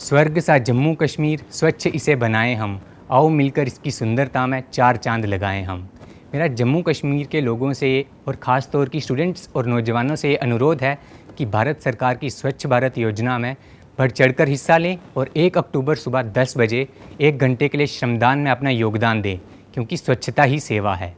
स्वर्ग सा जम्मू कश्मीर स्वच्छ इसे बनाएं हम आओ मिलकर इसकी सुंदरता में चार चांद लगाएं हम मेरा जम्मू कश्मीर के लोगों से और ख़ास तौर की स्टूडेंट्स और नौजवानों से ये अनुरोध है कि भारत सरकार की स्वच्छ भारत योजना में बढ़ चढ़कर हिस्सा लें और एक अक्टूबर सुबह दस बजे एक घंटे के लिए श्रमदान में अपना योगदान दें क्योंकि स्वच्छता ही सेवा है